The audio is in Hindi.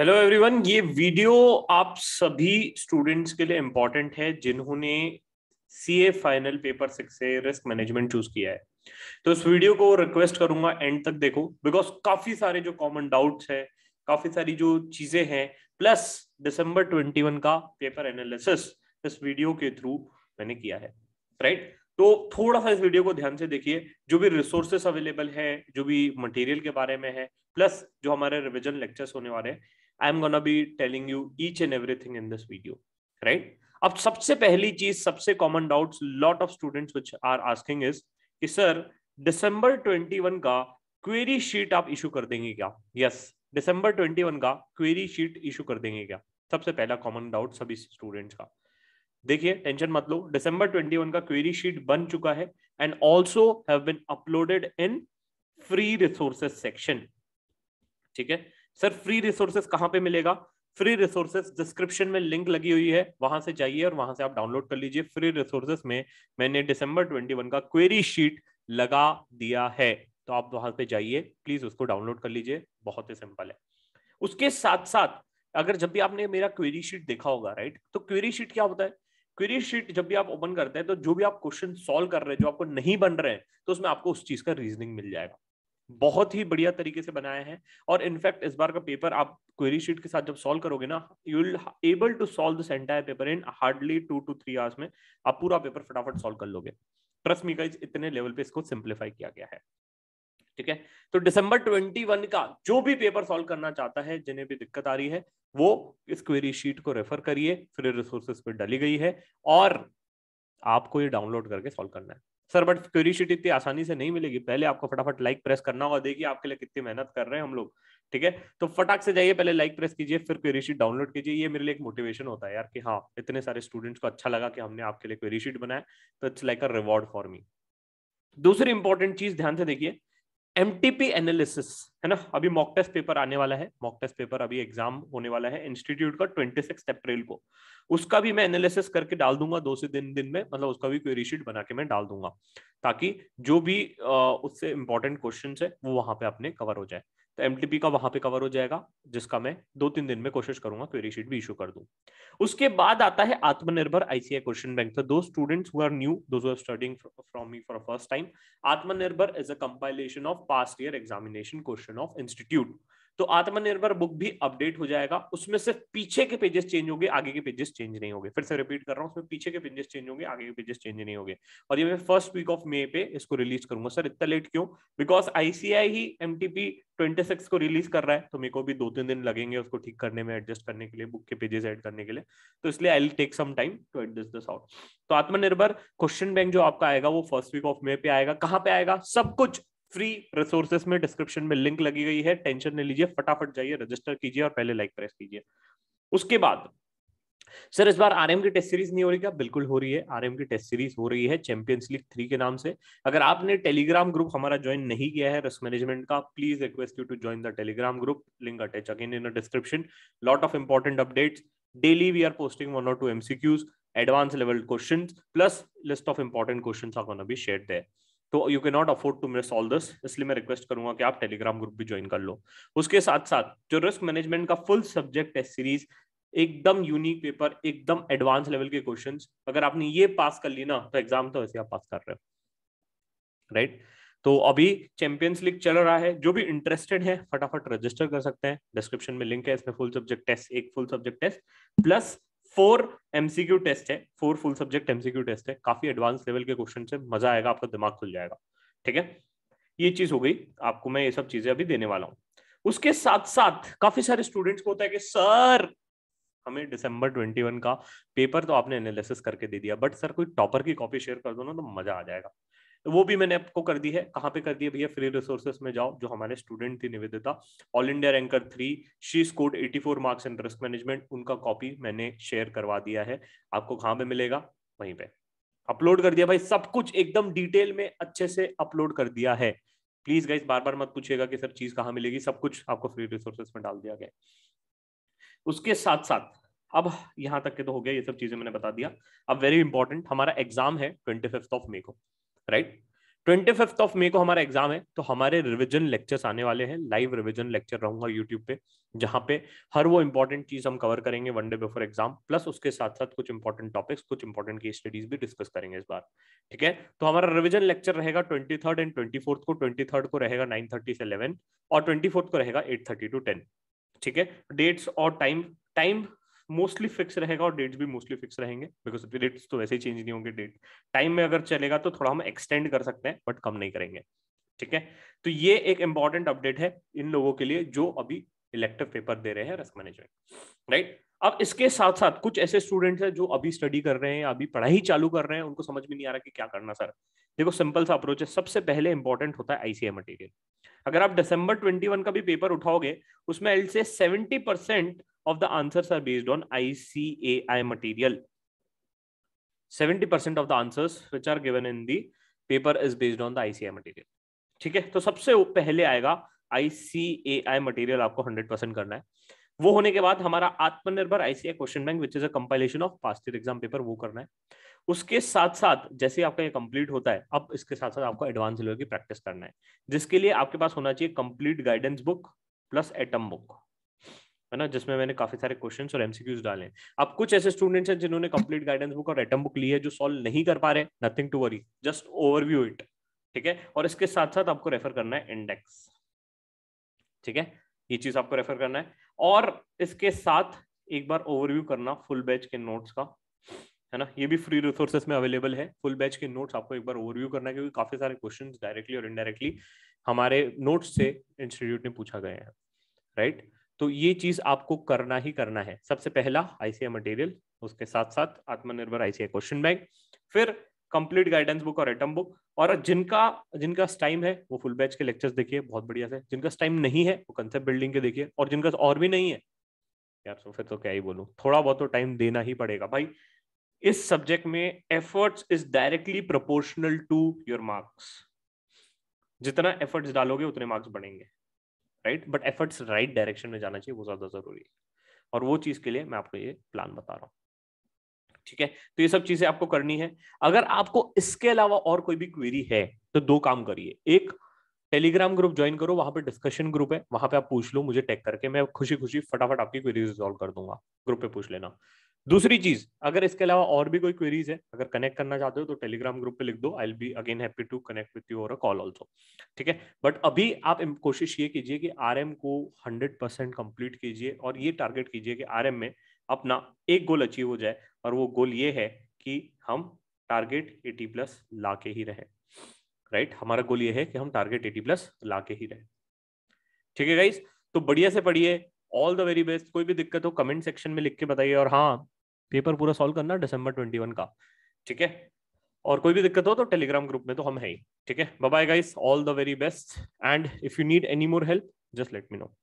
हेलो एवरीवन ये वीडियो आप सभी स्टूडेंट्स के लिए इम्पॉर्टेंट है जिन्होंने सीए फाइनल पेपर सिक्स से रिस्क मैनेजमेंट चूज किया है तो इस वीडियो को रिक्वेस्ट करूंगा एंड तक देखो बिकॉज काफी सारे जो कॉमन डाउट्स है काफी सारी जो चीजें हैं प्लस दिसंबर वन का पेपर एनालिसिस इस वीडियो के थ्रू मैंने किया है राइट तो थोड़ा सा इस वीडियो को ध्यान से देखिए जो भी रिसोर्सेस अवेलेबल है जो भी मटेरियल के बारे में है प्लस जो हमारे रिविजन लेक्चर्स होने वाले हैं I am gonna be telling you each and everything in this video right अब सबसे पहली चीज सबसे common doubt lot of students which are asking is कि सर दिसंबर 21 का क्वेरी शीट आप इशू कर देंगे क्या यस दिसंबर 21 का क्वेरी शीट इशू कर देंगे क्या सबसे पहला कॉमन डाउट सभी स्टूडेंट्स का देखिए टेंशन मत लो दिसंबर 21 का क्वेरी शीट बन चुका है and also have been uploaded in free resources section ठीक है सर फ्री रिसोर्सेज कहाँ पे मिलेगा फ्री रिसोर्सेस डिस्क्रिप्शन में लिंक लगी हुई है वहां से जाइए और वहां से आप डाउनलोड कर लीजिए फ्री रिसोर्सेज में मैंने दिसंबर 21 का क्वेरी शीट लगा दिया है तो आप वहां पे जाइए प्लीज उसको डाउनलोड कर लीजिए बहुत ही सिंपल है उसके साथ साथ अगर जब भी आपने मेरा क्वेरी शीट देखा होगा राइट तो क्वेरी शीट क्या होता है क्वेरी शीट जब भी आप ओपन करते हैं तो जो भी आप क्वेश्चन सॉल्व कर रहे हैं जो आपको नहीं बन रहे हैं तो उसमें आपको उस चीज का रीजनिंग मिल जाएगा बहुत ही बढ़िया तरीके से बनाया है और इनफैक्ट इस बार का पेपर आप क्वेरी शीट के साथ जब सॉल्व करोगे ना you will able to solve this entire paper in hardly two two three hours में आप पूरा पेपर फटाफट सॉल्व कर लोगे ट्रस्ट मी गाइस इतने लेवल पे इसको सिंप्लीफाई किया गया है ठीक है तो दिसंबर 21 का जो भी पेपर सॉल्व करना चाहता है जिन्हें भी दिक्कत आ रही है वो इस क्वेरी शीट को रेफर करिए फिर रिसोर्सेस पर डाली गई है और आपको ये डाउनलोड करके सॉल्व करना है सर बट क्वेरी शीट इतनी आसानी से नहीं मिलेगी पहले आपको फटाफट लाइक प्रेस करना होगा देखिए आपके लिए कितनी मेहनत कर रहे हैं हम लोग ठीक है तो फटाक से जाइए पहले लाइक प्रेस कीजिए फिर क्वेरी शीट डाउनलोड कीजिए ये मेरे लिए एक मोटिवेशन होता है यार कि हाँ इतने सारे स्टूडेंट्स को अच्छा लगा कि हमने आपके लिए क्वेरी शीट बनाया तो it's like a reward for me दूसरी इंपॉर्टेंट चीज ध्यान से देखिए एमटीपी एनालिसिस है ना अभी मॉक टेस्ट पेपर आने वाला है मॉक टेस्ट पेपर अभी एग्जाम होने वाला है इंस्टीट्यूट का ट्वेंटी सिक्स अप्रैल को उसका भी मैं एनालिसिस करके डाल दूंगा दो से दिन दिन में मतलब उसका भी क्वेरी शीट बना के मैं डाल दूंगा ताकि जो भी आ, उससे इंपॉर्टेंट क्वेश्चन है वो वहां पे अपने कवर हो जाए तो एम का वहां पे कवर हो जाएगा जिसका मैं दो तीन दिन में कोशिश करूंगा क्वेरी शीट भी इशू कर दूं उसके बाद आता है आत्मनिर्भर आईसीआई क्वेश्चन बैंक तो दो स्टूडेंट्स हुआ new studying from me for first time Atmanirbhar is a compilation of past year examination question of institute तो आत्मनिर्भर बुक भी अपडेट हो जाएगा उसमें सिर्फ पीछे के पेजेस चेंज होंगे आगे के पेजेस चेंज नहीं होंगे फिर से रिपीट कर रहा हूँ उसमें पीछे के पेजेस चेंज होंगे आगे के पेजेस चेंज नहीं होंगे और ये मैं फर्स्ट वीक ऑफ मे पे इसको रिलीज करूंगा सर इतना लेट क्यों बिकॉज आईसीआई ही एम ट्वेंटी सिक्स को रिलीज कर रहा है तो मेरे को भी दो तीन दिन लगेंगे उसको ठीक करने में एडजस्ट करने के लिए बुक के पेजेस एड करने के लिए तो इसलिए I take some time to adjust this out तो आत्मनिर्भर क्वेश्चन बैंक जो आपका आएगा वो फर्स्ट वीक ऑफ मे पे आएगा कहाँ पे आएगा सब कुछ फ्री रिसोर्सेस में डिस्क्रिप्शन में लिंक लगी गई है टेंशन नहीं लीजिए फटाफट जाइए रजिस्टर कीजिए और पहले लाइक प्रेस कीजिए उसके बाद सर इस बार आरएम की टेस्ट सीरीज नहीं हो रही क्या बिल्कुल हो रही है आरएम की टेस्ट सीरीज हो रही है चैंपियंस लीग थ्री के नाम से अगर आपने टेलीग्राम ग्रुप हमारा ज्वाइन नहीं किया है रिस्क मैनेजमेंट का please request you to join the telegram group link attach again in description lot of important updates daily we are posting one और two MCQs advance level question plus list of important question तो you can not afford to miss all this इसलिए मैं रिक्वेस्ट करूंगा कि आप टेलीग्राम ग्रुप भी ज्वाइन कर लो उसके साथ साथ जो रिस्क मैनेजमेंट का फुल सब्जेक्ट है सीरीज एकदम यूनिक पेपर एकदम एडवांस लेवल के क्वेश्चन अगर आपने ये पास कर ली ना तो एग्जाम तो वैसे आप पास कर रहे हो राइट right? तो अभी चैंपियंस लीग चल रहा है जो भी इंटरेस्टेड है फटाफट रजिस्टर कर सकते हैं डिस्क्रिप्शन में लिंक है इसमें फुल सब्जेक्ट टेस्ट एक full subject test plus four MCQ test है four full subject MCQ test है काफी एडवांस लेवल के क्वेश्चन से मजा आएगा आपका दिमाग खुल जाएगा ठीक है ये चीज हो गई आपको मैं ये सब चीजें अभी देने वाला हूँ उसके साथ साथ काफी सारे स्टूडेंट्स को होता है कि सर हमें दिसंबर 21 का पेपर तो आपने एनालिसिस करके दे दिया बट सर कोई टॉपर की कॉपी शेयर कर दो ना तो मजा आ जाएगा तो वो भी मैंने आपको कर दी है कहाँ पे कर दी है भैया फ्री रिसोर्सेस में जाओ जो हमारे स्टूडेंट थी Nivedita all India ranker three she scored 84 marks in risk management उनका कॉपी मैंने शेयर करवा दिया है आपको कहाँ पे मिलेगा वहीं पे अपलोड कर दिया भाई सब कुछ एकदम डिटेल में अच्छे से अपलोड कर दिया है प्लीज गाइज बार बार मत पूछिएगा कि सर चीज कहाँ मिलेगी सब कुछ आपको फ्री रिसोर्सेस में डाल दिया गया उसके साथ साथ अब यहाँ तक के तो हो गया ये सब चीजें मैंने बता दिया अब वेरी इंपॉर्टेंट हमारा एग्जाम है ट्वेंटी फिफ्थ ऑफ मे को right twenty fifth of May को हमारा एग्जाम है तो हमारे रिविजन लेक्चर्स आने वाले हैं लाइव रिविजन लेक्चर रहूंगा यूट्यूब पे जहां पे हर वो इंपॉर्टेंट चीज हम कवर करेंगे one day before exam plus उसके साथ साथ कुछ इंपॉर्टेंट टॉपिक्स कुछ इंपॉर्टेंट की स्टडीज भी डिस्कस करेंगे इस बार ठीक है तो हमारा रिविजन लेक्चर रहेगा twenty third and twenty fourth को ट्वेंटी थर्ड को रहेगा नाइन थर्टी से इलेवन और ट्वेंटी फोर्थ को रहेगा एट थर्टी टू टेन ठीक है डेट्स और टाइम टाइम मोस्टली फिक्स रहेगा और डेट्स भी मोस्टली फिक्स रहेंगे बिकॉज डेट्स तो वैसे ही चेंज नहीं होंगे डेट टाइम में अगर चलेगा तो थोड़ा हम एक्सटेंड कर सकते हैं बट कम नहीं करेंगे ठीक है तो ये एक इंपॉर्टेंट अपडेट है इन लोगों के लिए जो अभी इलेक्टिव पेपर दे रहे हैं रिस्क मैनेजमेंट राइट अब इसके साथ साथ कुछ ऐसे स्टूडेंट्स हैं जो अभी स्टडी कर रहे हैं अभी पढ़ाई चालू कर रहे हैं उनको समझ में नहीं आ रहा कि क्या करना सर देखो सिंपल सा अप्रोच है सबसे पहले इंपॉर्टेंट होता है आईसीए मटेरियल अगर आप दिसंबर 21 का भी पेपर उठाओगे उसमें एल से 70 percent of the answers are based on ICAI material. 70% of the answers which are given in the paper is based on the ICAI material. ठीक है तो सबसे पहले आएगा ICAI material आपको 100% करना है वो होने के बाद हमारा आत्मनिर्भर ICAI question bank which is a compilation of past year exam paper वो करना है उसके साथ साथ जैसे आपका ये कंप्लीट होता है अब इसके साथ साथ आपको एडवांस लेवल की प्रैक्टिस करना है जिसके लिए आपके पास होना चाहिए complete guidance book plus atom book है ना जिसमें मैंने काफी सारे क्वेश्चन और एमसीक्यूज डाले अब कुछ ऐसे स्टूडेंट्स हैं जिन्होंने कंप्लीट गाइडेंस बुक और एटम बुक ली है जो सॉल्व नहीं कर पा रहे nothing to worry just overview it ठीक है और इसके साथ साथ आपको रेफर करना है इंडेक्स ठीक है ये चीज आपको रेफर करना है और इसके साथ एक बार ओवरव्यू करना फुल बैच के नोट्स का है ना ये भी फ्री रिसोर्सेस में अवेलेबल है फुल बैच के नोट्स आपको एक बार ओवरव्यू करना है क्योंकि काफी सारे क्वेश्चंस डायरेक्टली और इनडायरेक्टली हमारे नोट्स से इंस्टीट्यूट ने पूछा गया है राइट right? तो ये चीज आपको करना ही करना है सबसे पहला आईसीआई मटेरियल उसके साथ साथ आत्मनिर्भर आईसीआई क्वेश्चन बैंक फिर कंप्लीट गाइडेंस बुक और एटम बुक और जिनका जिनका टाइम है वो फुल बैच के लेक्चर्स देखिए बहुत बढ़िया से जिनका टाइम नहीं है वो कंसेप्ट बिल्डिंग के देखिए और जिनका और भी नहीं है यार तो फिर तो क्या ही बोलूँ थोड़ा बहुत तो टाइम देना ही पड़ेगा भाई इस सब्जेक्ट में efforts is directly proportional to your marks जितना एफर्ट्स डालोगे उतने मार्क्स बढ़ेंगे right but efforts right direction में जाना चाहिए वो ज़्यादा ज़रूरी है और वो चीज़ के लिए मैं आपको ये प्लान बता रहा हूँ ठीक है तो ये सब चीज़ें आपको करनी है अगर आपको इसके अलावा और कोई भी क्वेरी है तो दो काम करिए एक टेलीग्राम ग्रुप ज्वाइन करो वहां पे डिस्कशन ग्रुप है वहां पे आप पूछ लो मुझे टैग करके मैं खुशी खुशी फटाफट आपकी क्वेरीज रिजोल्व कर दूंगा ग्रुप पे पूछ लेना दूसरी चीज अगर इसके अलावा और भी कोई क्वेरीज है अगर कनेक्ट करना चाहते हो तो टेलीग्राम ग्रुप पे लिख दो I be again happy to connect with you और कॉल ऑल्सो ठीक है बट अभी आप कोशिश ये कीजिए कि आर को हंड्रेड परसेंट कंप्लीट कीजिए और ये टारगेट कीजिए कि आर में अपना एक गोल अचीव हो जाए और वो गोल ये है कि हम टारगेट एटी प्लस ला के ही रहे राइट हमारा गोल ये है कि हम टारगेट एटी प्लस ला के ही रहे ठीक है गाइस तो बढ़िया से पढ़िए ऑल द वेरी बेस्ट कोई भी दिक्कत हो कमेंट सेक्शन में लिख के बताइए और हाँ पेपर पूरा सॉल्व करना दिसंबर ट्वेंटी वन का ठीक है और कोई भी दिक्कत हो तो टेलीग्राम ग्रुप में तो हम है ही ठीक है bye guys all the very best and if you need any more help just let me no